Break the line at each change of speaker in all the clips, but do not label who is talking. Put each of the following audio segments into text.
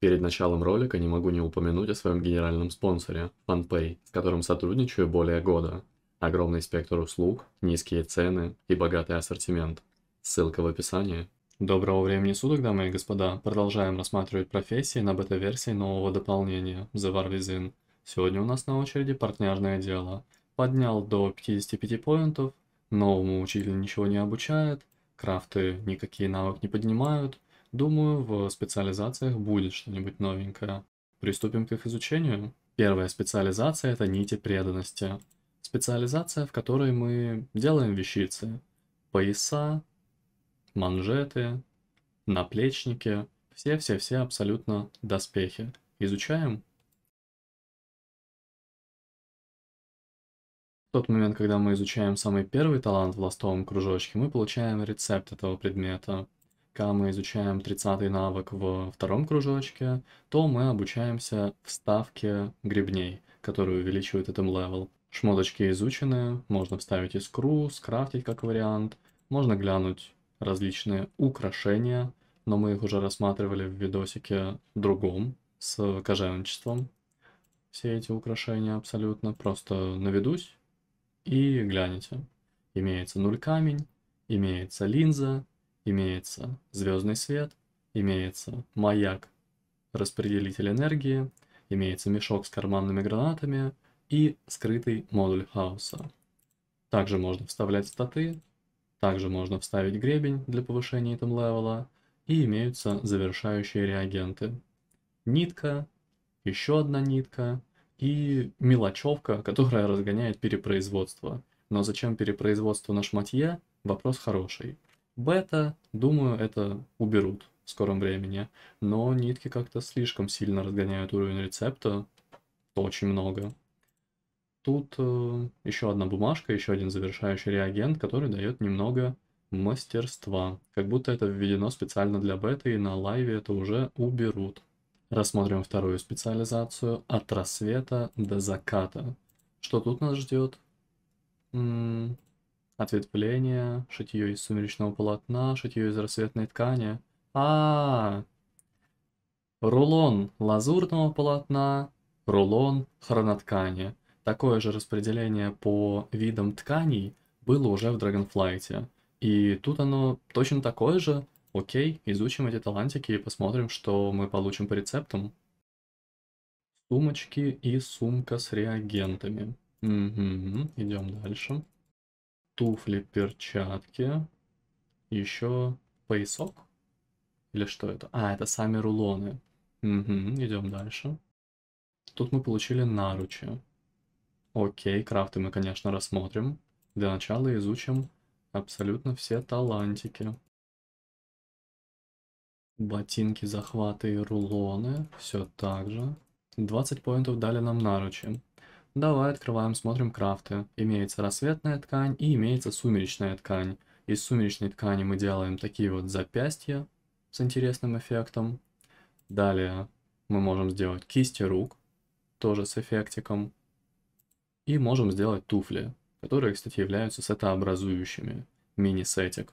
Перед началом ролика не могу не упомянуть о своем генеральном спонсоре, FunPay, с которым сотрудничаю более года. Огромный спектр услуг, низкие цены и богатый ассортимент. Ссылка в описании. Доброго времени суток, дамы и господа. Продолжаем рассматривать профессии на бета-версии нового дополнения The War Within. Сегодня у нас на очереди партнерное дело. Поднял до 55 поинтов, новому учителю ничего не обучает, крафты никакие навык не поднимают – Думаю, в специализациях будет что-нибудь новенькое. Приступим к их изучению. Первая специализация – это нити преданности. Специализация, в которой мы делаем вещицы. Пояса, манжеты, наплечники, все-все-все абсолютно доспехи. Изучаем. В тот момент, когда мы изучаем самый первый талант в ластовом кружочке, мы получаем рецепт этого предмета – когда мы изучаем 30 навык во втором кружочке, то мы обучаемся вставке гребней, которые увеличивают этот левел. Шмоточки изучены, можно вставить искру, скрафтить как вариант, можно глянуть различные украшения, но мы их уже рассматривали в видосике другом с кожевничеством. Все эти украшения абсолютно просто наведусь и гляните. Имеется нуль камень, имеется линза, имеется звездный свет, имеется маяк, распределитель энергии, имеется мешок с карманными гранатами и скрытый модуль хаоса. Также можно вставлять статы, также можно вставить гребень для повышения этом левела и имеются завершающие реагенты. Нитка, еще одна нитка и мелочевка, которая разгоняет перепроизводство. Но зачем перепроизводство на шматье? Вопрос хороший бета, думаю, это уберут в скором времени. Но нитки как-то слишком сильно разгоняют уровень рецепта. Это очень много. Тут э, еще одна бумажка, еще один завершающий реагент, который дает немного мастерства. Как будто это введено специально для беты, и на лайве это уже уберут. Рассмотрим вторую специализацию от рассвета до заката. Что тут нас ждет? Ответвление, шитье из сумеречного полотна, шитье из рассветной ткани. А, -а, а Рулон лазурного полотна, рулон хроноткани. Такое же распределение по видам тканей было уже в Dragonflight. И тут оно точно такое же. Окей, изучим эти талантики и посмотрим, что мы получим по рецептам. Сумочки и сумка с реагентами. Угу, идем дальше туфли, перчатки, еще поясок. Или что это? А, это сами рулоны. Угу, идем дальше. Тут мы получили наручи. Окей, крафты мы, конечно, рассмотрим. Для начала изучим абсолютно все талантики. Ботинки, захваты и рулоны. Все так же. 20 поинтов дали нам наручи. Давай открываем, смотрим крафты. Имеется рассветная ткань и имеется сумеречная ткань. Из сумеречной ткани мы делаем такие вот запястья с интересным эффектом. Далее мы можем сделать кисти рук, тоже с эффектиком. И можем сделать туфли, которые, кстати, являются сетообразующими. Мини-сетик.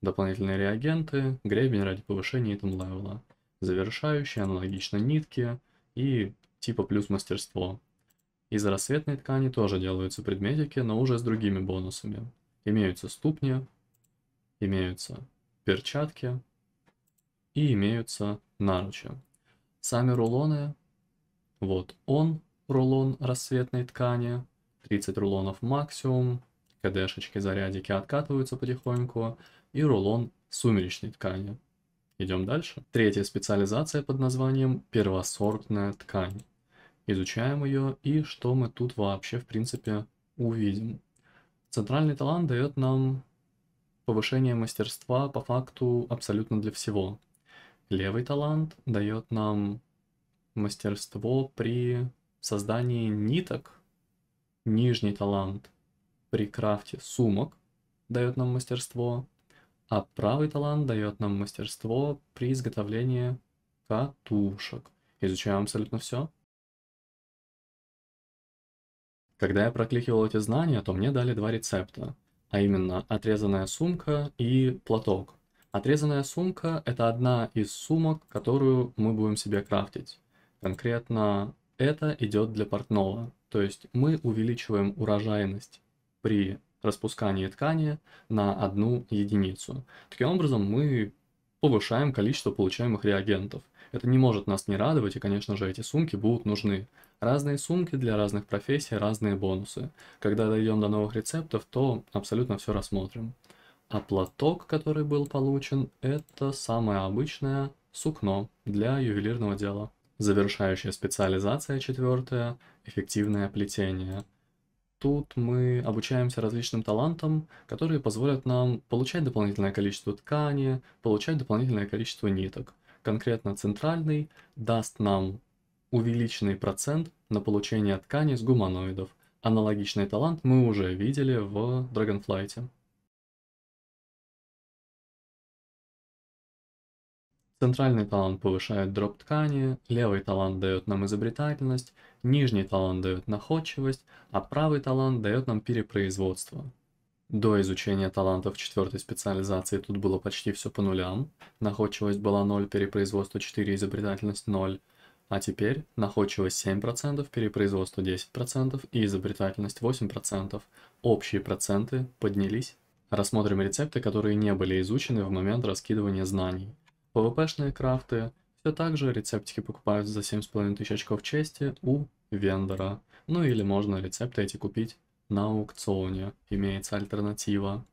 Дополнительные реагенты, гребень ради повышения итем левела. Завершающие, аналогично нитки и типа плюс мастерство. Из рассветной ткани тоже делаются предметики, но уже с другими бонусами. Имеются ступни, имеются перчатки и имеются наручи. Сами рулоны, вот он, рулон рассветной ткани, 30 рулонов максимум, кдшечки, зарядики откатываются потихоньку, и рулон сумеречной ткани. Идем дальше. Третья специализация под названием первосортная ткань изучаем ее и что мы тут вообще, в принципе, увидим. Центральный талант дает нам повышение мастерства по факту абсолютно для всего. Левый талант дает нам мастерство при создании ниток. Нижний талант при крафте сумок дает нам мастерство. А правый талант дает нам мастерство при изготовлении катушек. Изучаем абсолютно все. Когда я прокликивал эти знания, то мне дали два рецепта, а именно отрезанная сумка и платок. Отрезанная сумка – это одна из сумок, которую мы будем себе крафтить. Конкретно это идет для портного, то есть мы увеличиваем урожайность при распускании ткани на одну единицу. Таким образом, мы повышаем количество получаемых реагентов – это не может нас не радовать, и, конечно же, эти сумки будут нужны. Разные сумки для разных профессий, разные бонусы. Когда дойдем до новых рецептов, то абсолютно все рассмотрим. А платок, который был получен, это самое обычное сукно для ювелирного дела. Завершающая специализация четвертая – эффективное плетение. Тут мы обучаемся различным талантам, которые позволят нам получать дополнительное количество ткани, получать дополнительное количество ниток – конкретно центральный, даст нам увеличенный процент на получение ткани с гуманоидов. Аналогичный талант мы уже видели в Dragonflight. Центральный талант повышает дроп ткани, левый талант дает нам изобретательность, нижний талант дает находчивость, а правый талант дает нам перепроизводство до изучения талантов четвертой специализации тут было почти все по нулям. Находчивость была 0, перепроизводство 4, изобретательность 0. А теперь находчивость 7%, перепроизводство 10% и изобретательность 8%. Общие проценты поднялись. Рассмотрим рецепты, которые не были изучены в момент раскидывания знаний. ПВПшные крафты. Все так же рецептики покупаются за 7500 очков чести у вендора. Ну или можно рецепты эти купить на аукционе имеется альтернатива.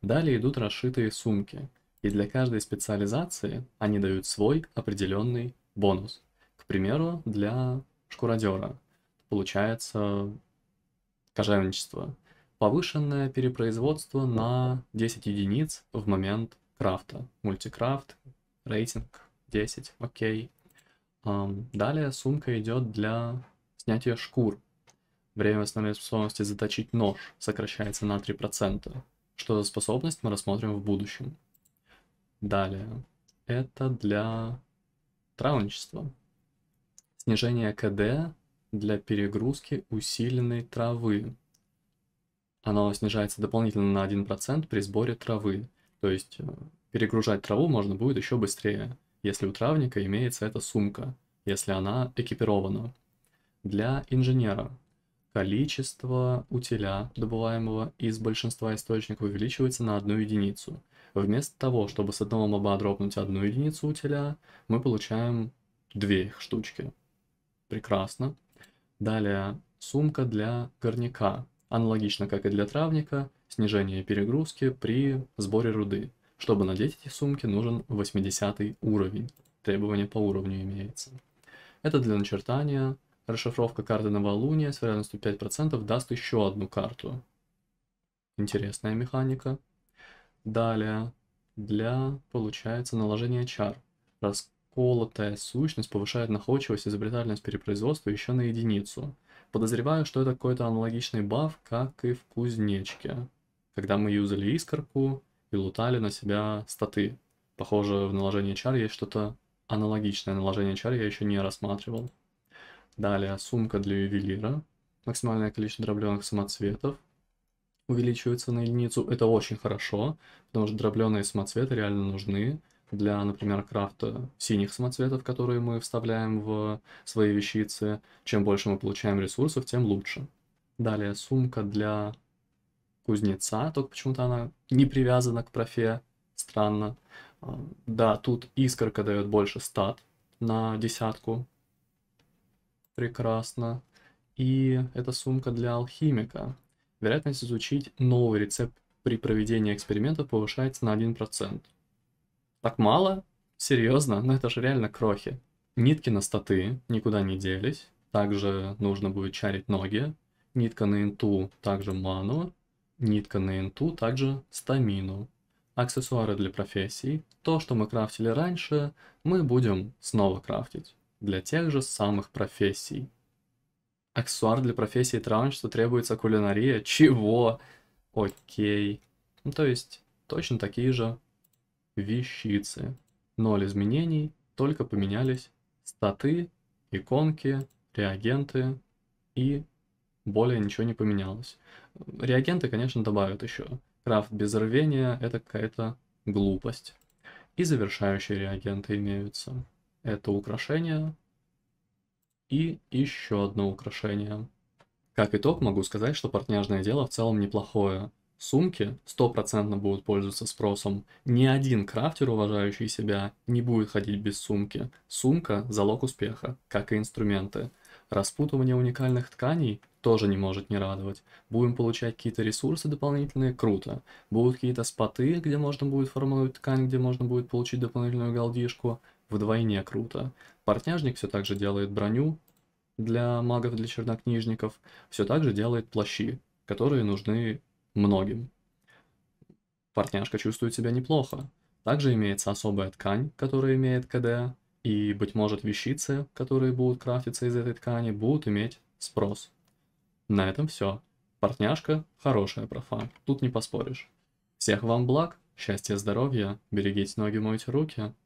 Далее идут расшитые сумки, и для каждой специализации они дают свой определенный бонус. К примеру, для шкуродера получается кожевничество. Повышенное перепроизводство на 10 единиц в момент крафта. Мультикрафт, рейтинг 10, окей. Эм, далее сумка идет для снятия шкур Время восстановления способности заточить нож сокращается на 3%. Что за способность мы рассмотрим в будущем. Далее. Это для травничества. Снижение КД для перегрузки усиленной травы. Оно снижается дополнительно на 1% при сборе травы. То есть э, перегружать траву можно будет еще быстрее, если у травника имеется эта сумка, если она экипирована. Для инженера количество утиля, добываемого из большинства источников, увеличивается на одну единицу. Вместо того, чтобы с одного моба дропнуть одну единицу утиля, мы получаем две их штучки. Прекрасно. Далее, сумка для горняка. Аналогично, как и для травника, снижение перегрузки при сборе руды. Чтобы надеть эти сумки, нужен 80 уровень. Требование по уровню имеется. Это для начертания Расшифровка карты Новолуния с вероятностью 5% даст еще одну карту. Интересная механика. Далее, для, получается, наложения чар. Расколотая сущность повышает находчивость и изобретательность перепроизводства еще на единицу. Подозреваю, что это какой-то аналогичный баф, как и в кузнечке. Когда мы юзали искорку и лутали на себя статы. Похоже, в наложении чар есть что-то аналогичное. Наложение чар я еще не рассматривал. Далее, сумка для ювелира. Максимальное количество дробленых самоцветов увеличивается на единицу. Это очень хорошо, потому что дробленые самоцветы реально нужны для, например, крафта синих самоцветов, которые мы вставляем в свои вещицы. Чем больше мы получаем ресурсов, тем лучше. Далее, сумка для кузнеца, только почему-то она не привязана к профе, странно. Да, тут искорка дает больше стат на десятку, Прекрасно. И это сумка для алхимика. Вероятность изучить новый рецепт при проведении эксперимента повышается на 1%. Так мало? Серьезно? Ну это же реально крохи. Нитки на статы никуда не делись. Также нужно будет чарить ноги. Нитка на инту также ману. Нитка на инту также стамину. Аксессуары для профессий. То, что мы крафтили раньше, мы будем снова крафтить для тех же самых профессий. Аксессуар для профессии травничества требуется кулинария. Чего? Окей. Ну, то есть, точно такие же вещицы. Ноль изменений, только поменялись статы, иконки, реагенты и более ничего не поменялось. Реагенты, конечно, добавят еще. Крафт без рвения – это какая-то глупость. И завершающие реагенты имеются. Это украшение. И еще одно украшение. Как итог, могу сказать, что портняжное дело в целом неплохое. Сумки стопроцентно будут пользоваться спросом. Ни один крафтер, уважающий себя, не будет ходить без сумки. Сумка – залог успеха, как и инструменты. Распутывание уникальных тканей тоже не может не радовать. Будем получать какие-то ресурсы дополнительные, круто. Будут какие-то споты, где можно будет формировать ткань, где можно будет получить дополнительную голдишку вдвойне круто. Портняжник все так же делает броню для магов, для чернокнижников, все так же делает плащи, которые нужны многим. Портняжка чувствует себя неплохо. Также имеется особая ткань, которая имеет КД, и, быть может, вещицы, которые будут крафтиться из этой ткани, будут иметь спрос. На этом все. Портняшка – хорошая профа, тут не поспоришь. Всех вам благ, счастья, здоровья, берегите ноги, мойте руки –